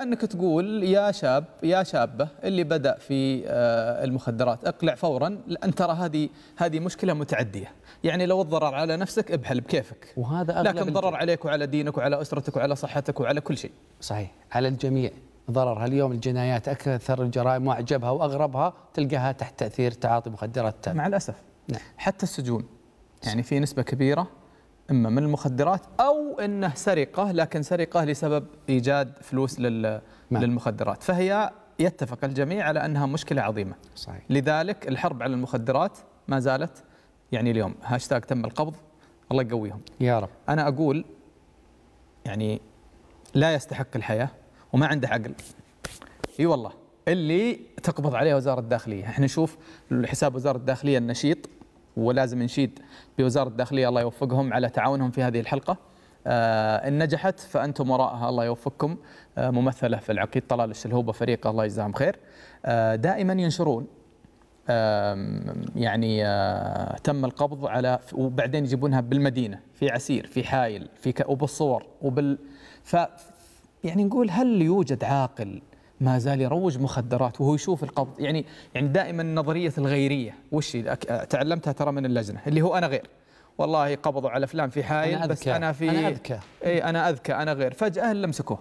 كانك تقول يا شاب يا شابه اللي بدا في آه، المخدرات اقلع فورا لان ترى هذه هذه مشكله متعديه يعني لو الضرر على نفسك ابحل بكيفك وهذا أغلب لكن ضرر عليك وعلى دينك وعلى اسرتك وعلى صحتك وعلى كل شيء صحيح على الجميع ضررها اليوم الجنايات اكثر الجرائم واعجبها واغربها تلقاها تحت تاثير تعاطي مخدرات مع الاسف نعم. حتى السجون يعني في نسبه كبيره إما من المخدرات أو أنه سرقة لكن سرقة لسبب إيجاد فلوس لل نعم. للمخدرات فهي يتفق الجميع على أنها مشكلة عظيمة صحيح. لذلك الحرب على المخدرات ما زالت يعني اليوم هاشتاج تم القبض الله يقويهم يا رب أنا أقول يعني لا يستحق الحياة وما عنده عقل اي والله اللي تقبض عليه وزاره الداخليه، احنا نشوف حساب وزاره الداخليه النشيط ولازم نشيد بوزاره الداخليه الله يوفقهم على تعاونهم في هذه الحلقه آه، ان نجحت فانتم وراءها الله يوفقكم آه، ممثله في العقيد طلال الشلهوبه فريق الله يجزاهم خير آه، دائما ينشرون يعني تم القبض على وبعدين يجيبونها بالمدينه في عسير في حايل في وبالصور وبال ف يعني نقول هل يوجد عاقل ما زال يروج مخدرات وهو يشوف القبض يعني يعني دائما نظريه الغيريه وش تعلمتها ترى من اللجنه اللي هو انا غير والله قبضوا على فلان في حائل بس انا في انا اذكى اي انا اذكى انا غير فجاه لمسكوه